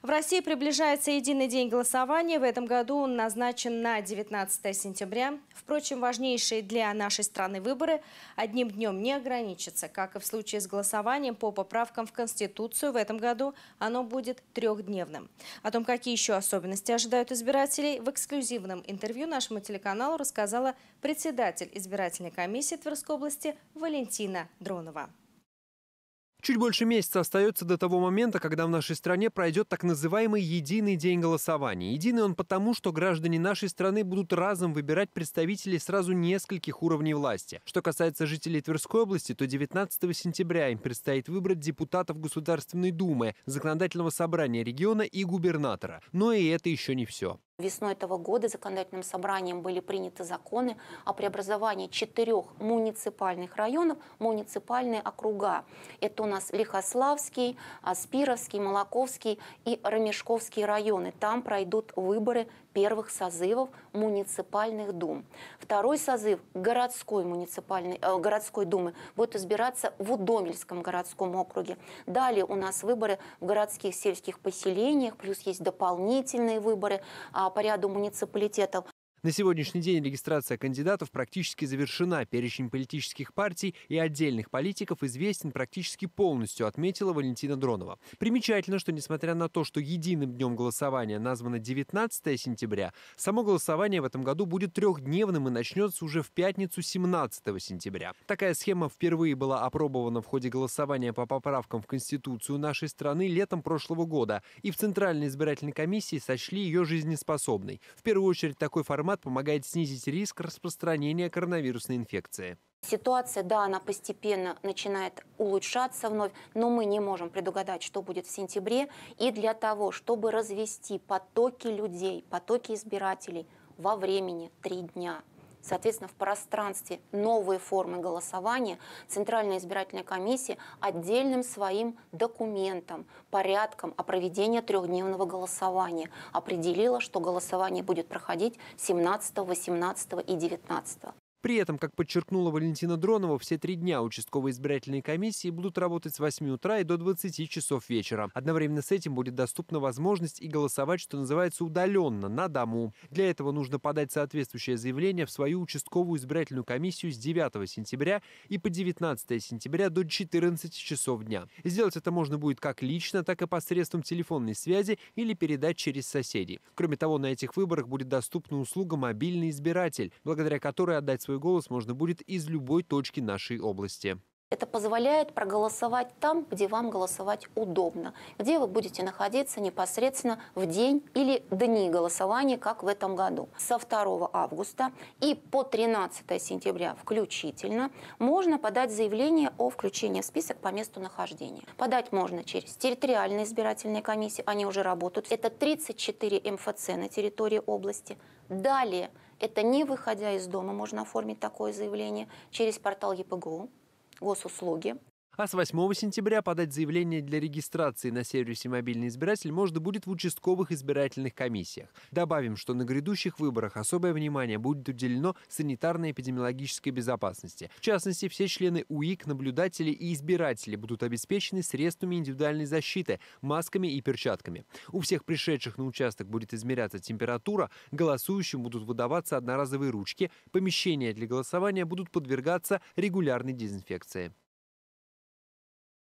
В России приближается единый день голосования. В этом году он назначен на 19 сентября. Впрочем, важнейшие для нашей страны выборы одним днем не ограничатся. Как и в случае с голосованием по поправкам в Конституцию, в этом году оно будет трехдневным. О том, какие еще особенности ожидают избирателей, в эксклюзивном интервью нашему телеканалу рассказала председатель избирательной комиссии Тверской области Валентина Дронова. Чуть больше месяца остается до того момента, когда в нашей стране пройдет так называемый «единый день голосования». Единый он потому, что граждане нашей страны будут разом выбирать представителей сразу нескольких уровней власти. Что касается жителей Тверской области, то 19 сентября им предстоит выбрать депутатов Государственной Думы, Законодательного собрания региона и губернатора. Но и это еще не все. Весной этого года законодательным собранием были приняты законы о преобразовании четырех муниципальных районов в муниципальные округа. Это у нас Лихославский, Спировский, Молоковский и Ромешковский районы. Там пройдут выборы первых созывов муниципальных дум. Второй созыв городской, муниципальной, э, городской думы будет избираться в Удомельском городском округе. Далее у нас выборы в городских сельских поселениях, плюс есть дополнительные выборы а, по ряду муниципалитетов. На сегодняшний день регистрация кандидатов практически завершена. Перечень политических партий и отдельных политиков известен практически полностью, отметила Валентина Дронова. Примечательно, что несмотря на то, что единым днем голосования названо 19 сентября, само голосование в этом году будет трехдневным и начнется уже в пятницу 17 сентября. Такая схема впервые была опробована в ходе голосования по поправкам в Конституцию нашей страны летом прошлого года, и в Центральной избирательной комиссии сочли ее жизнеспособной. В первую очередь такой формат формат помогает снизить риск распространения коронавирусной инфекции. Ситуация, да, она постепенно начинает улучшаться вновь, но мы не можем предугадать, что будет в сентябре. И для того, чтобы развести потоки людей, потоки избирателей во времени три дня – Соответственно, в пространстве новые формы голосования Центральная избирательная комиссия отдельным своим документом, порядком о проведении трехдневного голосования определила, что голосование будет проходить 17, 18 и 19. При этом, как подчеркнула Валентина Дронова, все три дня участковые избирательные комиссии будут работать с 8 утра и до 20 часов вечера. Одновременно с этим будет доступна возможность и голосовать, что называется, удаленно, на дому. Для этого нужно подать соответствующее заявление в свою участковую избирательную комиссию с 9 сентября и по 19 сентября до 14 часов дня. Сделать это можно будет как лично, так и посредством телефонной связи или передать через соседей. Кроме того, на этих выборах будет доступна услуга «Мобильный избиратель», благодаря которой отдать свой голос можно будет из любой точки нашей области. Это позволяет проголосовать там, где вам голосовать удобно, где вы будете находиться непосредственно в день или дни голосования, как в этом году. Со 2 августа и по 13 сентября включительно можно подать заявление о включении в список по месту нахождения. Подать можно через территориальные избирательные комиссии, они уже работают. Это 34 МФЦ на территории области. Далее – это не выходя из дома, можно оформить такое заявление через портал ЕПГУ, госуслуги. А с 8 сентября подать заявление для регистрации на сервисе «Мобильный избиратель» можно будет в участковых избирательных комиссиях. Добавим, что на грядущих выборах особое внимание будет уделено санитарно-эпидемиологической безопасности. В частности, все члены УИК, наблюдатели и избиратели будут обеспечены средствами индивидуальной защиты, масками и перчатками. У всех пришедших на участок будет измеряться температура, голосующим будут выдаваться одноразовые ручки, помещения для голосования будут подвергаться регулярной дезинфекции.